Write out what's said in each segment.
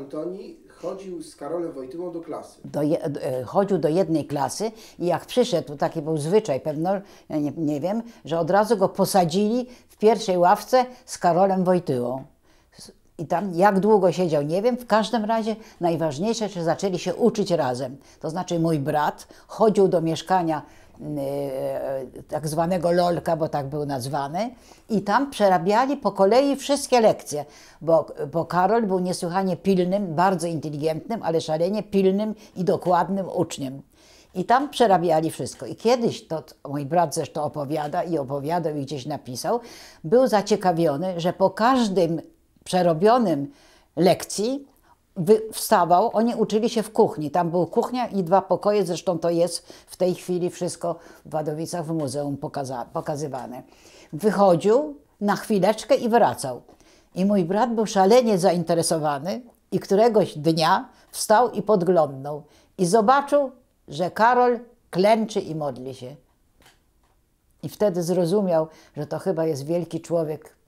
Antoni chodził z Karolem Wojtyłą do klasy. Do je, e, chodził do jednej klasy i jak przyszedł, taki był zwyczaj pewno, nie, nie wiem, że od razu go posadzili w pierwszej ławce z Karolem Wojtyłą i tam jak długo siedział, nie wiem. W każdym razie najważniejsze, że zaczęli się uczyć razem. To znaczy mój brat chodził do mieszkania mm, e, e, tak zwanego lolka, bo tak był nazwany, i tam przerabiali po kolei wszystkie lekcje, bo, bo Karol był niesłychanie pilnym, bardzo inteligentnym, ale szalenie pilnym i dokładnym uczniem. I tam przerabiali wszystko. I kiedyś, to mój brat zresztą opowiada i opowiadał i gdzieś napisał, był zaciekawiony, że po każdym przerobionym lekcji wstawał, oni uczyli się w kuchni. Tam była kuchnia i dwa pokoje, zresztą to jest w tej chwili wszystko w Wadowicach w muzeum pokaza- pokazywane. Wychodził na chwileczkę i wracał. I mój brat był szalenie zainteresowany i któregoś dnia wstał i podglądnął i zobaczył, że Karol klęczy i modli się. I wtedy zrozumiał, że to chyba jest wielki człowiek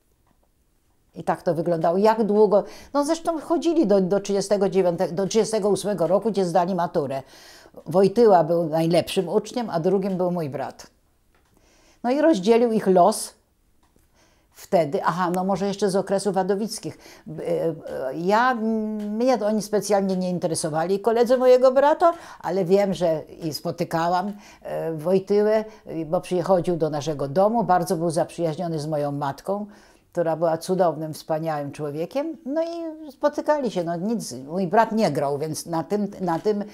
i tak to wyglądało. Jak długo? No zresztą chodzili do, do, 39, do 38 roku, gdzie zdali maturę. Wojtyła był najlepszym uczniem, a drugim był mój brat. No i rozdzielił ich los wtedy. Aha, no może jeszcze z okresu wadowickich. E, ja, mnie oni specjalnie nie interesowali, koledzy mojego brata, ale wiem, że i spotykałam e, Wojtyłę, bo przychodził do naszego domu, bardzo był zaprzyjaźniony z moją matką która była cudownym, wspaniałym człowiekiem. No i spotykali się, no nic, mój brat nie grał, więc na tym, na tym e,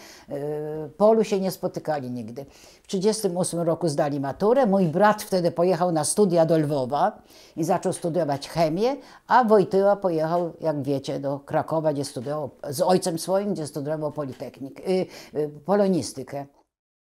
polu się nie spotykali nigdy. W 1938 roku zdali maturę, mój brat wtedy pojechał na studia do Lwowa i zaczął studiować chemię, a Wojtyła pojechał, jak wiecie, do Krakowa, gdzie studiował, z ojcem swoim, gdzie studiował politechnik, y, y, polonistykę.